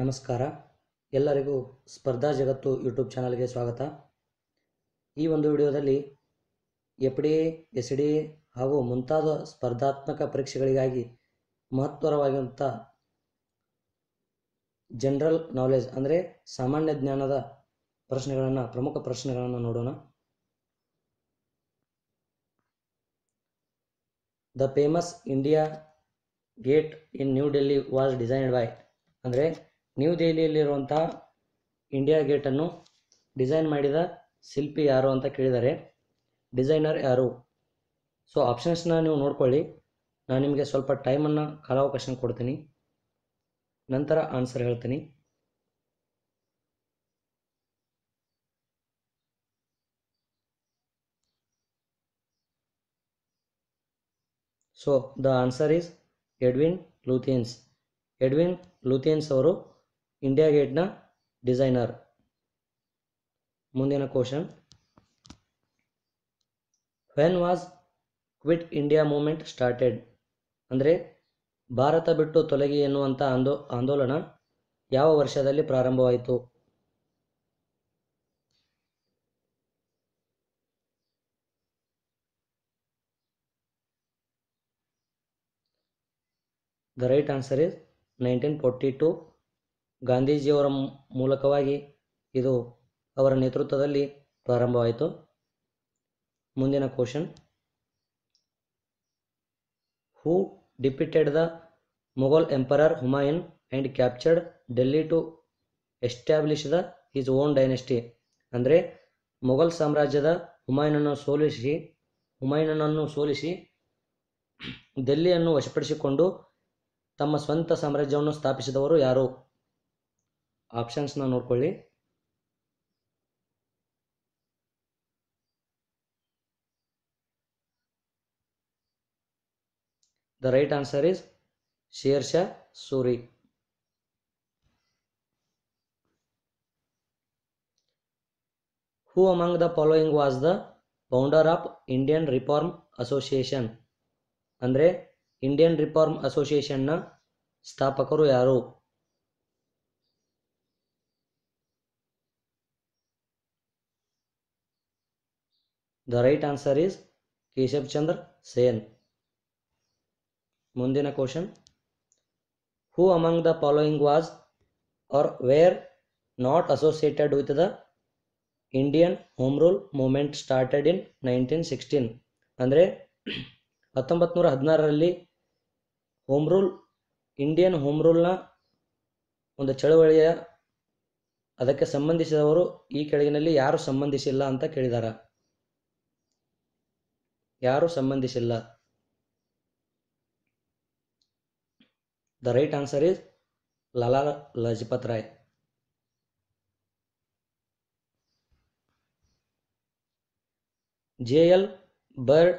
ನಮಸ್ಕಾರ ಎಲ್ಲರಿಗೂ ಸ್ಪರ್ಧಾ ಜಗತ್ತು ಯೂಟ್ಯೂಬ್ ಚಾನಲ್ಗೆ ಸ್ವಾಗತ ಈ ಒಂದು ವಿಡಿಯೋದಲ್ಲಿ F D S D A ಹಾಗೂ ಮುಂತಾದ ಸ್ಪರ್ಧಾತ್ಮಕ ಪರೀಕ್ಷೆಗಳಿಗಾಗಿ ಮಹತ್ವರವಾಗಿರುವಂಥ ಜನರಲ್ ನಾಲೆಜ್ ಅಂದರೆ ಸಾಮಾನ್ಯ ಜ್ಞಾನದ ಪ್ರಶ್ನೆಗಳನ್ನು ಪ್ರಮುಖ ಪ್ರಶ್ನೆಗಳನ್ನು ನೋಡೋಣ the famous India Gate in New Delhi was designed by ಅಂದರೆ ನ್ಯೂ ದೆಹಲಿಯಲ್ಲಿರುವಂಥ ಇಂಡಿಯಾ ಗೇಟನ್ನು ಡಿಸೈನ್ ಮಾಡಿದ ಶಿಲ್ಪಿ ಯಾರು ಅಂತ ಕೇಳಿದರೆ ಡಿಸೈನರ್ ಯಾರು ಸೊ ಆಪ್ಷನ್ಸ್ನ ನೀವು ನೋಡ್ಕೊಳ್ಳಿ ನಾನು ನಿಮಗೆ ಸ್ವಲ್ಪ ಟೈಮನ್ನು ಕಾಲಾವಕಾಶ ಕೊಡ್ತೀನಿ ನಂತರ ಆನ್ಸರ್ ಹೇಳ್ತೀನಿ so the answer is Edwin Lutyens Edwin Lutyens ಅವರು ಇಂಡಿಯಾ ಗೇಟ್ನ ಡಿಸೈನರ್ ಮುಂದಿನ question when was Quit India movement started ಅಂದರೆ ಭಾರತ ಬಿಟ್ಟು ತೊಲಗಿ ಎನ್ನುವಂಥ ಆಂದೋ ಆಂದೋಲನ ಯಾವ ವರ್ಷದಲ್ಲಿ ಪ್ರಾರಂಭವಾಯಿತು the right answer is nineteen forty two ಗಾಂಧೀಜಿಯವರ ಮೂಲಕವಾಗಿ ಇದು ಅವರ ನೇತೃತ್ವದಲ್ಲಿ ಪ್ರಾರಂಭವಾಯಿತು ಮುಂದಿನ question who defeated the Mughal emperor Humayun and captured Delhi to establish the his own dynasty ಅಂದರೆ ಮೊಘಲ್ ಸಾಮ್ರಾಜ್ಯದ ಹುಮಾಯೂನನ್ನು ಸೋಲಿಸಿ ಹುಮಾಯೂನನ್ನು ಸೋಲಿಸಿ ದೆಲ್ಲಿಯನ್ನು ವಶಪಡಿಸಿಕೊಂಡು ತಮ್ಮ ಸ್ವಂತ ಸಾಮ್ರಾಜ್ಯವನ್ನು ಸ್ಥಾಪಿಸಿದವರು ಯಾರು ಆಪ್ಷನ್ಸ್ನ ನೋಡ್ಕೊಳ್ಳಿ the right answer is Sher Suri who among the following was the founder of Indian Reform Association ಅಂದರೆ ಇಂಡಿಯನ್ ರಿಫಾರ್ಮ್ ಅಸೋಸಿಯೇಷನ್ನ ಸ್ಥಾಪಕರು ಯಾರು the right answer is Keshav Chandra Sen ಮುಂದಿನ question who among the following was are were not associated with the Indian home rule movement started in nineteen sixteen ಅಂದರೆ ಹತ್ತೊಂಬತ್ತು ಹದಿನಾರರಲ್ಲಿ home rule Indian home rule ಒಂದು ಚಳವಳಿಯ ಅದಕ್ಕೆ ಸಂಬಂಧಿಸಿದವರು ಈ ಕೆಳಗಿನಲ್ಲಿ ಯಾರು ಸಂಬಂಧಿಸಿಲ್ಲ ಅಂತ ಕೇಳಿದ್ದಾರೆ ಯಾರೂ ಸಂಬಂಧಿಸಿಲ್ಲ the right answer is Lala Lajpat Rai J L Baird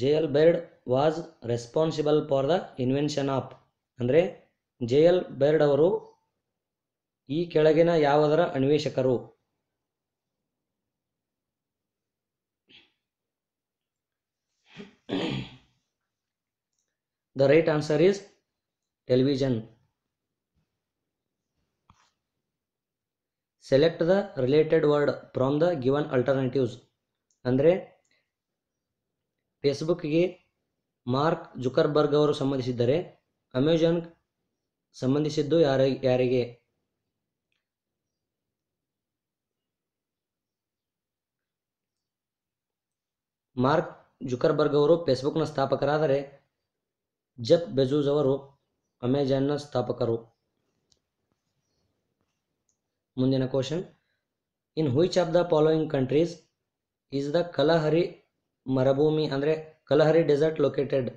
J L Baird was responsible for the invention of ಅಂದರೆ ಜೆ ಎಲ್ ಬರ್ಡ್ ಅವರು ಈ ಕೆಳಗಿನ ಯಾವುದರ ಅನ್ವೇಷಕರು The right answer is television. Select the related word from the given alternatives. ಅಂದರೆ Facebook Mark Zuckerberg ಅವರು ಸಂಬಂಧಿಸಿದ್ದರೆ Amazon ಸಂಬಂಧಿಸಿದ್ದು ಯಾರ ಯಾರಿಗೆ ಮಾರ್ಕ್ ಜುಕರ್ಬರ್ಗ್ ಅವರು ಫೇಸ್ಬುಕ್ನ ಸ್ಥಾಪಕರಾದರೆ ಜೆಫ್ ಬೆಜೂಸ್ ಅವರು ಅಮೆಜಾನ್ನ ಸ್ಥಾಪಕರು ಮುಂದಿನ question in which of the following countries is the Kalahari ಮರಭೂಮಿ ಅಂದರೆ ಕಲಹರಿ ಡೆಸರ್ಟ್ ಲೊಕೇಟೆಡ್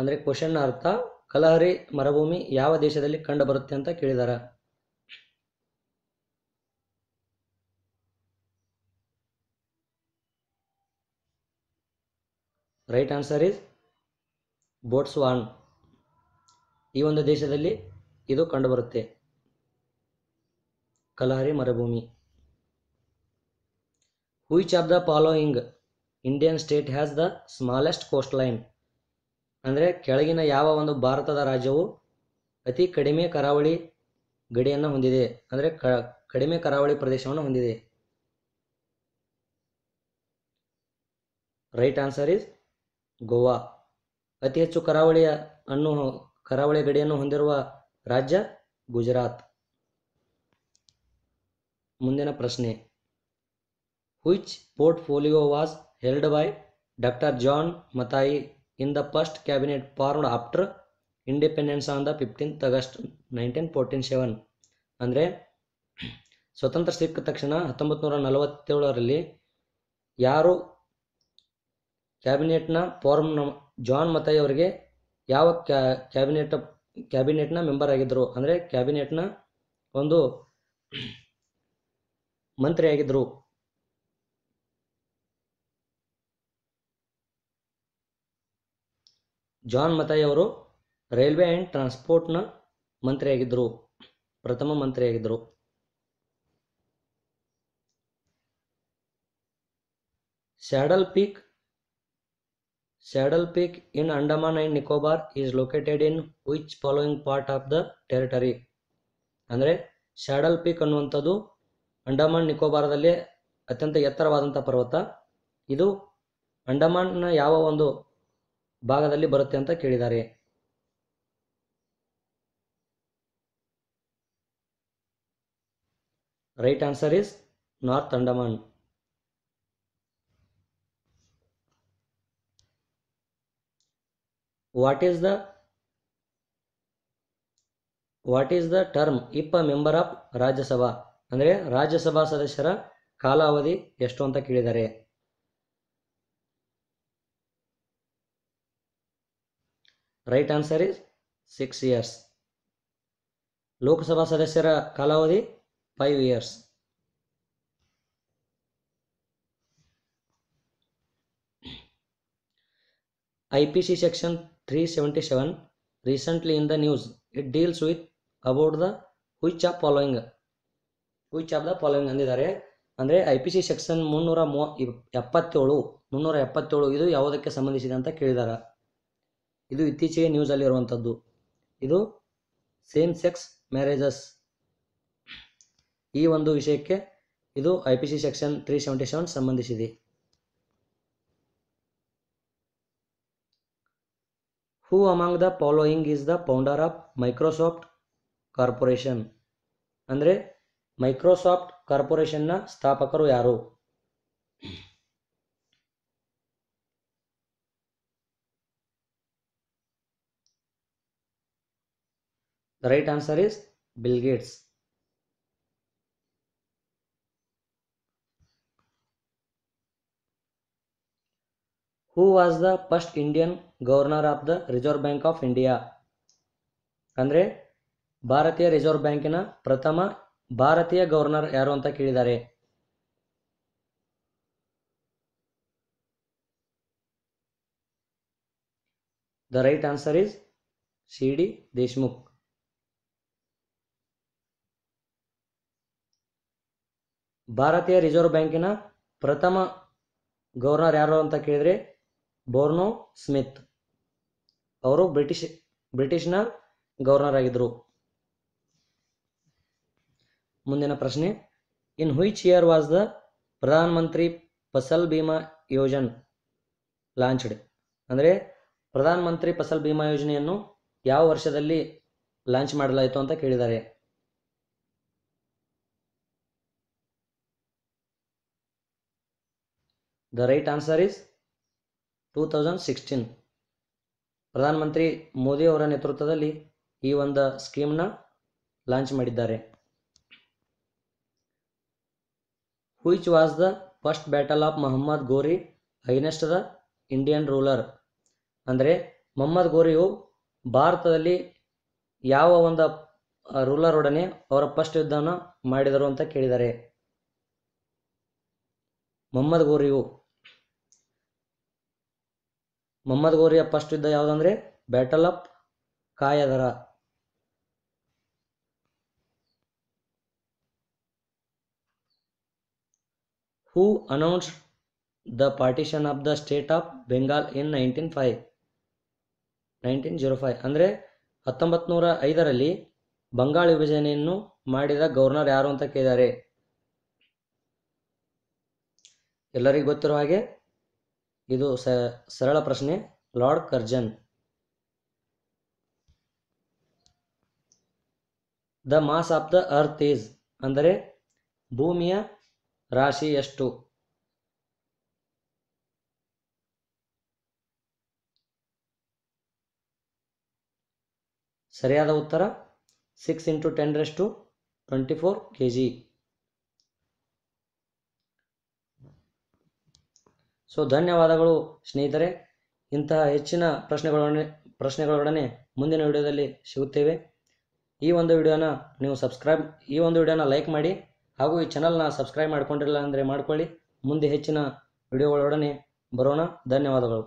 ಅಂದರೆ ಕ್ವಶನ್ ಅರ್ಥ ಕಲಹರಿ ಮರಭೂಮಿ ಯಾವ ದೇಶದಲ್ಲಿ ಕಂಡು ಬರುತ್ತೆ ಅಂತ ಕೇಳಿದಾರ ರೈಟ್ ಆನ್ಸರ್ ಇಸ್ ಬೋಟ್ಸ್ವಾನ್ ಈ ಒಂದು ದೇಶದಲ್ಲಿ ಇದು ಕಂಡುಬರುತ್ತೆ ಕಲಹರಿ ಮರುಭೂಮಿ which of the following Indian state has the smallest coastline ಅಂದರೆ ಕೆಳಗಿನ ಯಾವ ಒಂದು ಭಾರತದ ರಾಜ್ಯವು ಅತಿ ಕಡಿಮೆ ಕರಾವಳಿ ಗಡಿಯನ್ನು ಹೊಂದಿದೆ ಅಂದರೆ ಕಡಿಮೆ ಕರಾವಳಿ ಪ್ರದೇಶವನ್ನು ಹೊಂದಿದೆ ರೈಟ್ ಆನ್ಸರ್ ಇಸ್ ಗೋವಾ ಅತಿ ಹೆಚ್ಚು ಕರಾವಳಿಯ ಅನ್ನು ಕರಾವಳಿ ಗಡಿಯನ್ನು ಹೊಂದಿರುವ ರಾಜ್ಯ ಗುಜರಾತ್ ಮುಂದಿನ ಪ್ರಶ್ನೆ which folio was held by doctor John Mathai in the first cabinet formed after independence on the fifteenth August nineteen fourteen seven ಅಂದರೆ ಸ್ವತಂತ್ರ ಸಿಕ್ಕ ತಕ್ಷಣ ಹತ್ತೊಂಬತ್ತು ನೂರ ನಲವತ್ತೇಳರಲ್ಲಿ ಯಾರು ಕ್ಯಾಬಿನೆಟ್ನ ಫಾರ್ಮ್ನ ಜಾನ್ ಮತಾಯಿ ಅವರಿಗೆ ಯಾವ ಕ್ಯಾಬಿನೆಟ್ ಕ್ಯಾಬಿನೆಟ್ನ ಮೆಂಬರ್ ಆಗಿದ್ದರು ಅಂದರೆ ಕ್ಯಾಬಿನೆಟ್ನ ಒಂದು ಆಗಿದ್ರು ಜಾನ್ ಮತಾಯಿ ಅವರು ರೈಲ್ವೆ ಆ್ಯಂಡ್ ಟ್ರಾನ್ಸ್ಪೋರ್ಟ್ನ ಮಂತ್ರಿಯಾಗಿದ್ದರು ಪ್ರಥಮ ಮಂತ್ರಿಯಾಗಿದ್ದರು saddle peak Saddle peak in Andaman and Nicobar is located in which following part of the territory ಅಂದರೆ ಸ್ಯಾಡಲ್ ಪೀಕ್ ಅನ್ನುವಂಥದ್ದು ಅಂಡಮಾನ್ ನಿಕೋಬಾರದಲ್ಲಿ ಅತ್ಯಂತ ಎತ್ತರವಾದಂಥ ಪರ್ವತ ಇದು ಅಂಡಮಾನ್ನ ಯಾವ ಒಂದು ಭಾಗದಲ್ಲಿ ಬರುತ್ತೆ ಅಂತ ಕೇಳಿದ್ದಾರೆ right answer is North Andaman what is the what is the term ಇಪ್ಪ ಮೆಂಬರ್ ಆಫ್ ರಾಜ್ಯಸಭಾ ಅಂದರೆ ರಾಜ್ಯಸಭಾ ಸದಸ್ಯರ ಕಾಲಾವಧಿ ಎಷ್ಟು ಅಂತ ಕೇಳಿದ್ದಾರೆ right answer is six years Lok Sabha ಸದಸ್ಯರ ಕಾಲಾವಧಿ five years I P C section three seventy seven recently in the news it deals with about the which of following which of the following ಅಂದಿದ್ದಾರೆ ಅಂದರೆ ಐ ಪಿ ಸಿ ಸೆಕ್ಷನ್ ಮುನ್ನೂರ ಮೂವ ಎಪ್ಪತ್ತೇಳು ಮುನ್ನೂರ ಎಪ್ಪತ್ತೇಳು ಇದು ಯಾವುದಕ್ಕೆ ಸಂಬಂಧಿಸಿದೆ ಅಂತ ಕೇಳಿದಾರ ಇದು ಇತ್ತೀಚೆಗೆ ನ್ಯೂಸಲ್ಲಿರುವಂಥದ್ದು ಇದು ಸೇಮ್ ಸೆಕ್ಸ್ ಮ್ಯಾರೇಜಸ್ ಈ ಒಂದು ವಿಷಯಕ್ಕೆ ಇದು I P C section three seventy seven ಸಂಬಂಧಿಸಿದೆ Who among the following is the founder of Microsoft Corporation? ಅಂದರೆ ಮೈಕ್ರೋಸಾಫ್ಟ್ ಕಾರ್ಪೊರೇಷನ್ನ ಸ್ಥಾಪಕರು ಯಾರು the right answer is Bill Gates who was the first Indian governor of the Reserve Bank of India ಅಂದರೆ ಭಾರತೀಯ reserve ಬ್ಯಾಂಕಿನ ಪ್ರಥಮ ಭಾರತೀಯ ಗವರ್ನರ್ ಯಾರು ಅಂತ ಕೇಳಿದ್ದಾರೆ the right answer is C D Deshmukh ಭಾರತೀಯ ರಿಸರ್ವ್ ಬ್ಯಾಂಕಿನ ಪ್ರಥಮ ಗವರ್ನರ್ ಯಾರು ಅಂತ ಕೇಳಿದ್ರೆ ಬೋರ್ನೋ ಸ್ಮಿತ್ ಅವರು ಬ್ರಿಟಿಷ್ ಬ್ರಿಟಿಷ್ನ ಗವರ್ನರ್ ಆಗಿದ್ದರು ಮುಂದಿನ ಪ್ರಶ್ನೆ in which year was the ಪ್ರಧಾನ ಮಂತ್ರಿ ಫಸಲ್ ಭೀಮಾ ಯೋಜನ್ ಲಾಂಚ್ಡ್ ಅಂದರೆ ಪ್ರಧಾನ ಮಂತ್ರಿ ಫಸಲ್ ಭೀಮಾ ಯೋಜನೆಯನ್ನು ಯಾವ ವರ್ಷದಲ್ಲಿ ಲಾಂಚ್ ಮಾಡಲಾಯಿತು ಅಂತ ಕೇಳಿದ್ದಾರೆ the right answer is two thousand sixteen ಪ್ರಧಾನಮಂತ್ರಿ ಮೋದಿ ಅವರ ನೇತೃತ್ವದಲ್ಲಿ ಈ ಒಂದು ಸ್ಕೀಮ್ನ ಲಾಂಚ್ ಮಾಡಿದ್ದಾರೆ which was the first battle of Mohammad Ghori against the Indian ruler ಅಂದರೆ ಮೊಹಮ್ಮದ್ ಗೋರಿಯು ಭಾರತದಲ್ಲಿ ಯಾವ ಒಂದು ರೂಲರ್ ಒಡನೆ ಅವರ ಫಸ್ಟ್ ಯುದ್ಧವನ್ನು ಮಾಡಿದರು ಅಂತ ಕೇಳಿದ್ದಾರೆ ಮೊಹಮ್ಮದ್ ಗೋರಿಯು ಮೊಹಮ್ಮದ್ ಗೋರಿಯ ಫಸ್ಟ್ ಯುದ್ಧ ಯಾವುದಂದ್ರೆ battle of Kayadara who announce the partition of the state of Bengal in nineteen five nineteen zero five ಅಂದರೆ ಹತ್ತೊಂಬತ್ತು ನೂರ ಐದರಲ್ಲಿ ಬಂಗಾಳ ವಿಭಜನೆಯನ್ನು ಮಾಡಿದ ಗವರ್ನರ್ ಯಾರು ಅಂತ ಕೇಳಿದ್ದಾರೆ ಎಲ್ಲರಿಗೂ ಗೊತ್ತಿರೋ ಹಾಗೆ ಇದು ಸ ಸರಳ ಪ್ರಶ್ನೆ Lord Curzon the mass of the earth is ಅಂದರೆ ಭೂಮಿಯ ರಾಶಿ ಎಷ್ಟು ಸರಿಯಾದ ಉತ್ತರ six into ten raised to twenty four K G so ಧನ್ಯವಾದಗಳು ಸ್ನೇಹಿತರೆ ಇಂತಹ ಹೆಚ್ಚಿನ ಪ್ರಶ್ನೆಗಳೊಡನೆ ಪ್ರಶ್ನೆಗಳೊಡನೆ ಮುಂದಿನ ವಿಡಿಯೋದಲ್ಲಿ ಸಿಗುತ್ತೇವೆ ಈ ಒಂದು ವಿಡಿಯೋನ ನೀವು ಸಬ್ಸ್ಕ್ರೈಬ್ ಈ ಒಂದು ವಿಡಿಯೋನ ಲೈಕ್ ಮಾಡಿ ಹಾಗೂ ಈ ಚಾನಲ್ನ ಸಬ್ಸ್ಕ್ರೈಬ್ ಮಾಡಿಕೊಂಡಿಲ್ಲ ಅಂದರೆ ಮಾಡ್ಕೊಳ್ಳಿ ಮುಂದೆ ಹೆಚ್ಚಿನ ವಿಡಿಯೋಗಳೊಡನೆ ಬರೋಣ ಧನ್ಯವಾದಗಳು